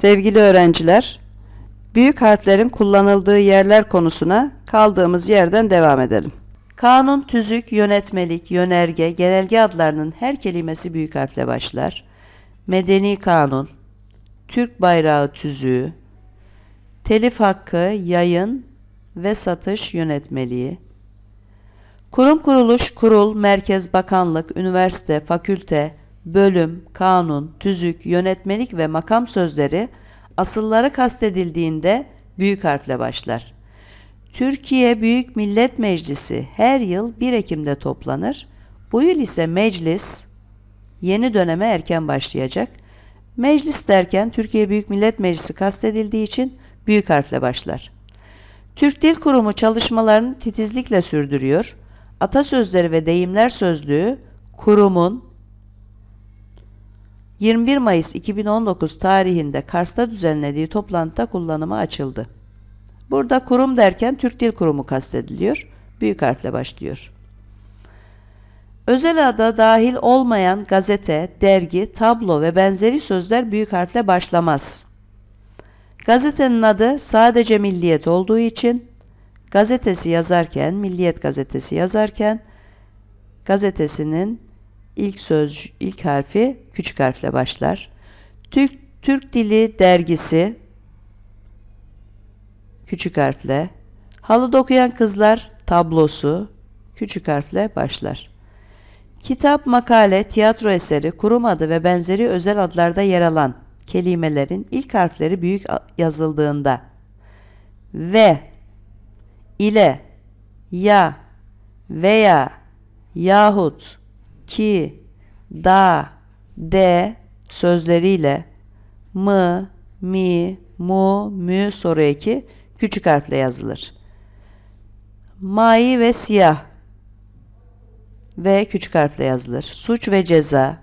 Sevgili öğrenciler, büyük harflerin kullanıldığı yerler konusuna kaldığımız yerden devam edelim. Kanun, tüzük, yönetmelik, yönerge, genelge adlarının her kelimesi büyük harfle başlar. Medeni kanun, Türk bayrağı tüzüğü, telif hakkı, yayın ve satış yönetmeliği, kurum kuruluş, kurul, merkez, bakanlık, üniversite, fakülte, bölüm, kanun, tüzük, yönetmelik ve makam sözleri asıllara kastedildiğinde büyük harfle başlar. Türkiye Büyük Millet Meclisi her yıl 1 Ekim'de toplanır. Bu yıl ise meclis yeni döneme erken başlayacak. Meclis derken Türkiye Büyük Millet Meclisi kastedildiği için büyük harfle başlar. Türk Dil Kurumu çalışmalarını titizlikle sürdürüyor. Atasözleri ve deyimler sözlüğü kurumun 21 Mayıs 2019 tarihinde Kars'ta düzenlediği toplantıda kullanıma açıldı. Burada kurum derken Türk Dil Kurumu kastediliyor. Büyük harfle başlıyor. Özel ada dahil olmayan gazete, dergi, tablo ve benzeri sözler büyük harfle başlamaz. Gazetenin adı sadece Milliyet olduğu için gazetesi yazarken, Milliyet gazetesi yazarken gazetesinin ilk söz ilk harfi küçük harfle başlar. Türk Türk Dili Dergisi küçük harfle. Halı dokuyan kızlar tablosu küçük harfle başlar. Kitap, makale, tiyatro eseri, kurum adı ve benzeri özel adlarda yer alan kelimelerin ilk harfleri büyük yazıldığında ve ile ya veya yahut ki, da, de sözleriyle mı, mi, mu, mü soru eki küçük harfle yazılır. Mai ve siyah ve küçük harfle yazılır. Suç ve ceza.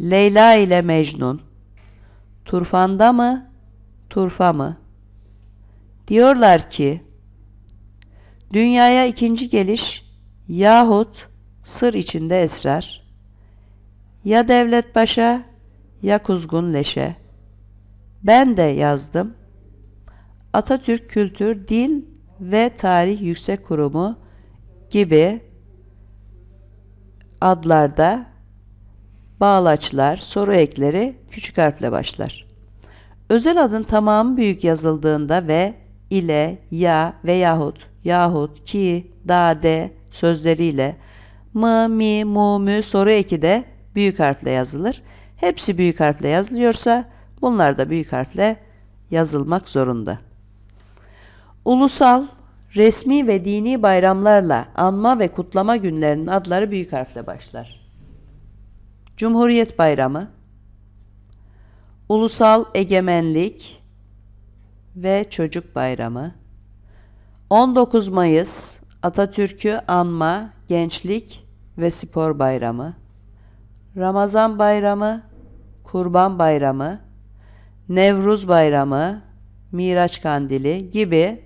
Leyla ile Mecnun. Turfanda mı? Turfa mı? Diyorlar ki Dünyaya ikinci geliş yahut sır içinde esrar, Ya devlet başa ya kuzgun leşe. Ben de yazdım. Atatürk Kültür, Dil ve Tarih Yüksek Kurumu gibi adlarda bağlaçlar, soru ekleri küçük harfle başlar. Özel adın tamamı büyük yazıldığında ve ile, ya ve yahut, yahut, ki, da, de sözleriyle M, mi, mu, mü soru eki de büyük harfle yazılır. Hepsi büyük harfle yazılıyorsa bunlar da büyük harfle yazılmak zorunda. Ulusal, resmi ve dini bayramlarla anma ve kutlama günlerinin adları büyük harfle başlar. Cumhuriyet Bayramı, Ulusal Egemenlik ve Çocuk Bayramı, 19 Mayıs Atatürk'ü anma, gençlik ve Spor Bayramı, Ramazan Bayramı, Kurban Bayramı, Nevruz Bayramı, Miraç Kandili gibi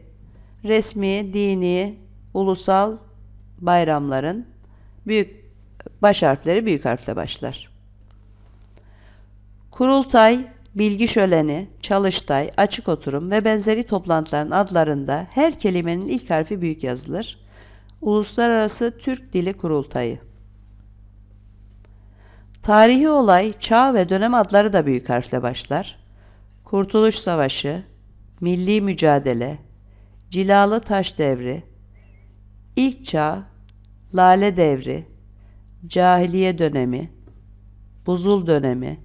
resmi, dini, ulusal bayramların büyük baş harfleri büyük harfle başlar. Kurultay, bilgi şöleni, çalıştay, açık oturum ve benzeri toplantıların adlarında her kelimenin ilk harfi büyük yazılır Uluslararası Türk Dili Kurultayı. Tarihi olay, çağ ve dönem adları da büyük harfle başlar. Kurtuluş Savaşı, Milli Mücadele, Cilalı Taş Devri, İlk Çağ, Lale Devri, Cahiliye Dönemi, Buzul Dönemi,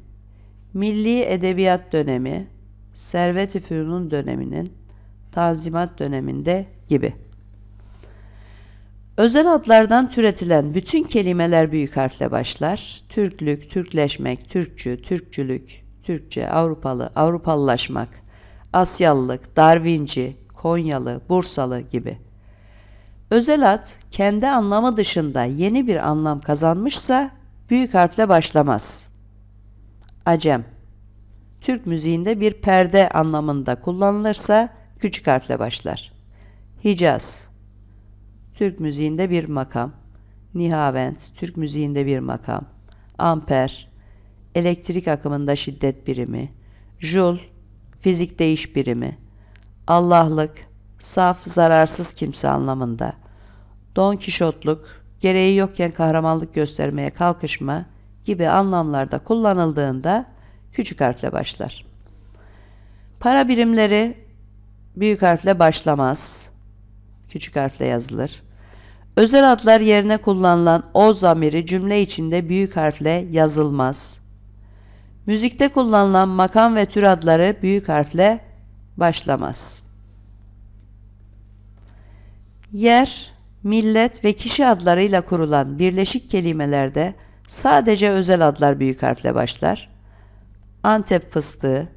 Milli Edebiyat Dönemi, Servet-i Fünun döneminin Tanzimat döneminde gibi. Özel adlardan türetilen bütün kelimeler büyük harfle başlar. Türklük, Türkleşmek, Türkçü, Türkçülük, Türkçe, Avrupalı, Avrupalılaşmak, Asyalılık, Darwinci, Konyalı, Bursalı gibi. Özel ad kendi anlamı dışında yeni bir anlam kazanmışsa büyük harfle başlamaz. Acem Türk müziğinde bir perde anlamında kullanılırsa küçük harfle başlar. Hicaz Türk müziğinde bir makam, nihavent, Türk müziğinde bir makam, amper, elektrik akımında şiddet birimi, jul, fizik değiş birimi, Allah'lık, saf, zararsız kimse anlamında, Don Kişotluk, gereği yokken kahramanlık göstermeye kalkışma gibi anlamlarda kullanıldığında küçük harfle başlar. Para birimleri büyük harfle başlamaz küçük harfle yazılır. Özel adlar yerine kullanılan o zamiri cümle içinde büyük harfle yazılmaz. Müzikte kullanılan makam ve tür adları büyük harfle başlamaz. Yer, millet ve kişi adlarıyla kurulan birleşik kelimelerde sadece özel adlar büyük harfle başlar. Antep fıstığı,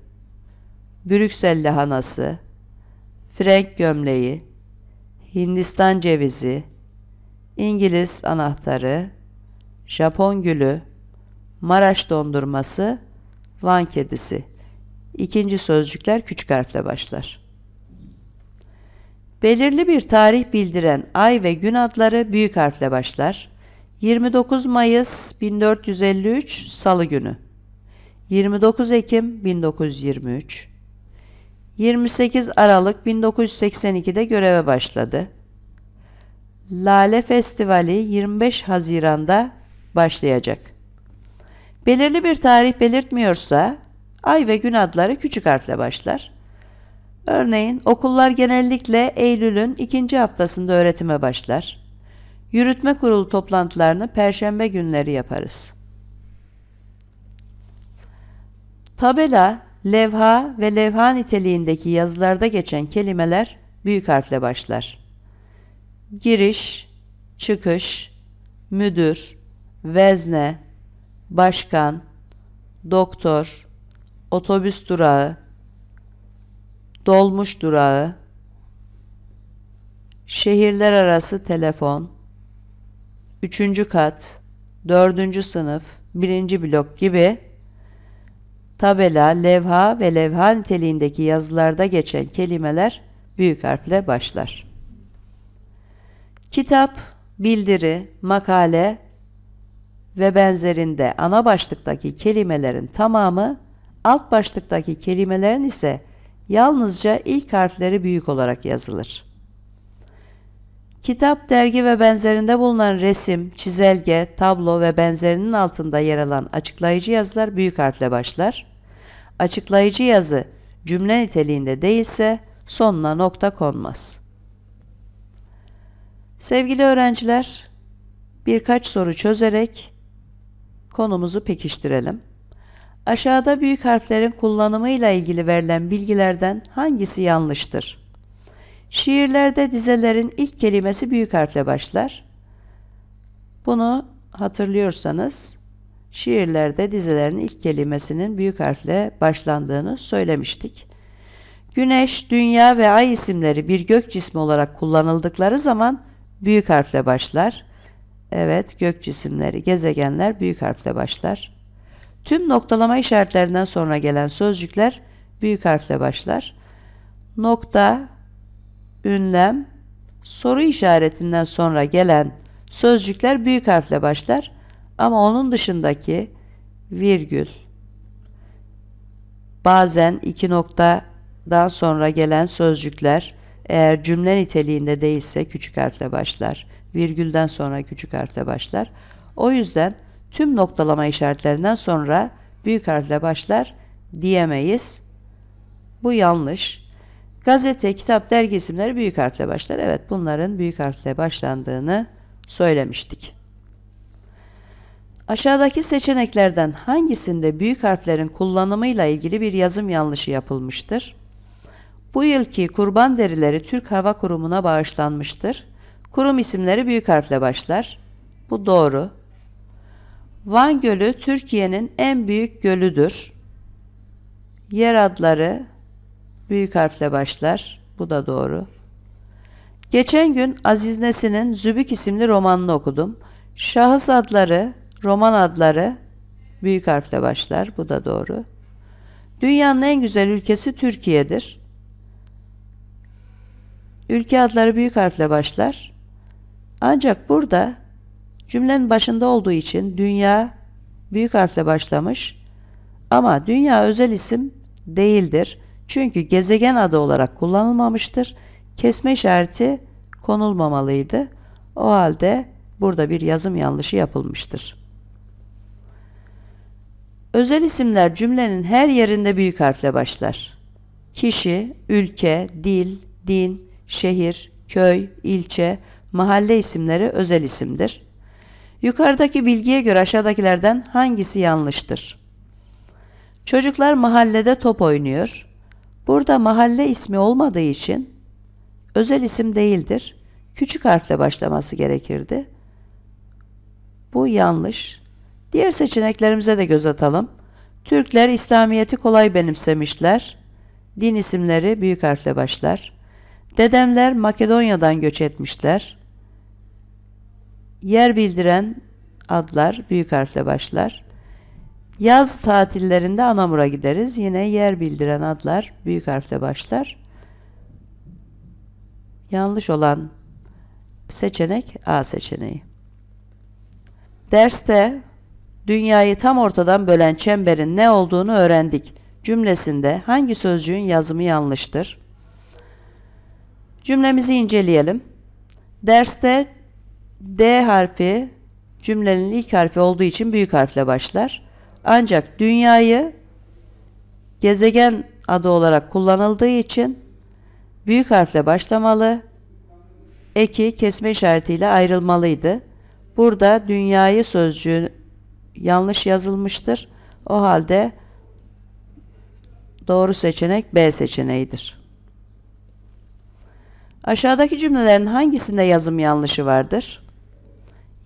Brüksel lahanası, Frank gömleği, Hindistan cevizi, İngiliz anahtarı, Japon gülü, Maraş dondurması, Van kedisi. İkinci sözcükler küçük harfle başlar. Belirli bir tarih bildiren ay ve gün adları büyük harfle başlar. 29 Mayıs 1453 Salı günü. 29 Ekim 1923 28 Aralık 1982'de göreve başladı. Lale Festivali 25 Haziran'da başlayacak. Belirli bir tarih belirtmiyorsa ay ve gün adları küçük harfle başlar. Örneğin okullar genellikle Eylül'ün ikinci haftasında öğretime başlar. Yürütme kurulu toplantılarını perşembe günleri yaparız. Tabela levha ve levha niteliğindeki yazılarda geçen kelimeler büyük harfle başlar. Giriş, çıkış, müdür, vezne, başkan, doktor, otobüs durağı, dolmuş durağı, şehirler arası telefon, üçüncü kat, dördüncü sınıf, birinci blok gibi tabela, levha ve levha niteliğindeki yazılarda geçen kelimeler büyük harfle başlar. Kitap, bildiri, makale ve benzerinde ana başlıktaki kelimelerin tamamı, alt başlıktaki kelimelerin ise yalnızca ilk harfleri büyük olarak yazılır. Kitap, dergi ve benzerinde bulunan resim, çizelge, tablo ve benzerinin altında yer alan açıklayıcı yazılar büyük harfle başlar. Açıklayıcı yazı cümle niteliğinde değilse sonuna nokta konmaz. Sevgili öğrenciler, birkaç soru çözerek konumuzu pekiştirelim. Aşağıda büyük harflerin kullanımıyla ilgili verilen bilgilerden hangisi yanlıştır? Şiirlerde dizelerin ilk kelimesi büyük harfle başlar. Bunu hatırlıyorsanız şiirlerde dizelerin ilk kelimesinin büyük harfle başlandığını söylemiştik. Güneş, dünya ve ay isimleri bir gök cismi olarak kullanıldıkları zaman büyük harfle başlar. Evet, gök cisimleri, gezegenler büyük harfle başlar. Tüm noktalama işaretlerinden sonra gelen sözcükler büyük harfle başlar. Nokta, ünlem, soru işaretinden sonra gelen sözcükler büyük harfle başlar ama onun dışındaki virgül, bazen iki noktadan sonra gelen sözcükler eğer cümle niteliğinde değilse küçük harfle başlar. Virgülden sonra küçük harfle başlar. O yüzden tüm noktalama işaretlerinden sonra büyük harfle başlar diyemeyiz. Bu yanlış. Gazete, kitap, dergi isimleri büyük harfle başlar. Evet bunların büyük harfle başlandığını söylemiştik. Aşağıdaki seçeneklerden hangisinde büyük harflerin kullanımıyla ilgili bir yazım yanlışı yapılmıştır? Bu yılki kurban derileri Türk Hava Kurumu'na bağışlanmıştır. Kurum isimleri büyük harfle başlar. Bu doğru. Van Gölü Türkiye'nin en büyük gölüdür. Yer adları büyük harfle başlar. Bu da doğru. Geçen gün Aziz Nesin'in Zübük isimli romanını okudum. Şahıs adları, roman adları büyük harfle başlar. Bu da doğru. Dünyanın en güzel ülkesi Türkiye'dir. Ülke adları büyük harfle başlar. Ancak burada cümlenin başında olduğu için dünya büyük harfle başlamış. Ama dünya özel isim değildir. Çünkü gezegen adı olarak kullanılmamıştır. Kesme işareti konulmamalıydı. O halde burada bir yazım yanlışı yapılmıştır. Özel isimler cümlenin her yerinde büyük harfle başlar. Kişi, ülke, dil, din, şehir, köy, ilçe, mahalle isimleri özel isimdir. Yukarıdaki bilgiye göre aşağıdakilerden hangisi yanlıştır? Çocuklar mahallede top oynuyor. Burada mahalle ismi olmadığı için özel isim değildir. Küçük harfle başlaması gerekirdi. Bu yanlış. Diğer seçeneklerimize de göz atalım. Türkler İslamiyet'i kolay benimsemişler. Din isimleri büyük harfle başlar. Dedemler Makedonya'dan göç etmişler. Yer bildiren adlar büyük harfle başlar. Yaz tatillerinde Anamur'a gideriz. Yine yer bildiren adlar büyük harfle başlar. Yanlış olan seçenek A seçeneği. Derste dünyayı tam ortadan bölen çemberin ne olduğunu öğrendik cümlesinde hangi sözcüğün yazımı yanlıştır? Cümlemizi inceleyelim. Derste D harfi cümlenin ilk harfi olduğu için büyük harfle başlar. Ancak dünyayı gezegen adı olarak kullanıldığı için büyük harfle başlamalı, eki kesme işaretiyle ayrılmalıydı. Burada dünyayı sözcüğü yanlış yazılmıştır. O halde doğru seçenek B seçeneğidir. Aşağıdaki cümlelerin hangisinde yazım yanlışı vardır?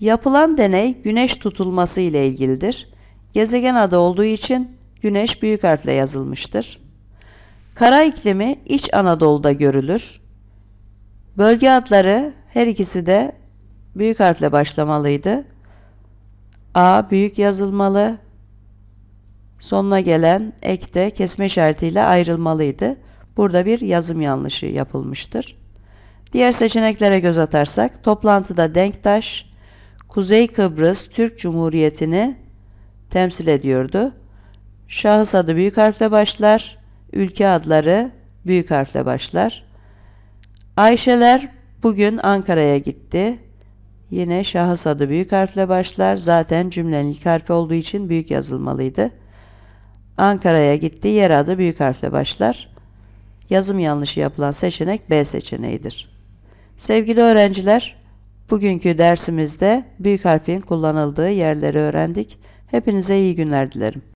Yapılan deney güneş tutulması ile ilgilidir. Gezegen adı olduğu için Güneş büyük harfle yazılmıştır. Kara iklimi İç Anadolu'da görülür. Bölge adları her ikisi de büyük harfle başlamalıydı. A büyük yazılmalı. Sonuna gelen ek de kesme işaretiyle ayrılmalıydı. Burada bir yazım yanlışı yapılmıştır. Diğer seçeneklere göz atarsak toplantıda Denktaş, Kuzey Kıbrıs Türk Cumhuriyeti'ni temsil ediyordu. Şahıs adı büyük harfle başlar, ülke adları büyük harfle başlar. Ayşeler bugün Ankara'ya gitti. Yine şahıs adı büyük harfle başlar. Zaten cümlenin ilk harfi olduğu için büyük yazılmalıydı. Ankara'ya gitti. Yer adı büyük harfle başlar. Yazım yanlışı yapılan seçenek B seçeneğidir. Sevgili öğrenciler, bugünkü dersimizde büyük harfin kullanıldığı yerleri öğrendik. Hepinize iyi günler dilerim.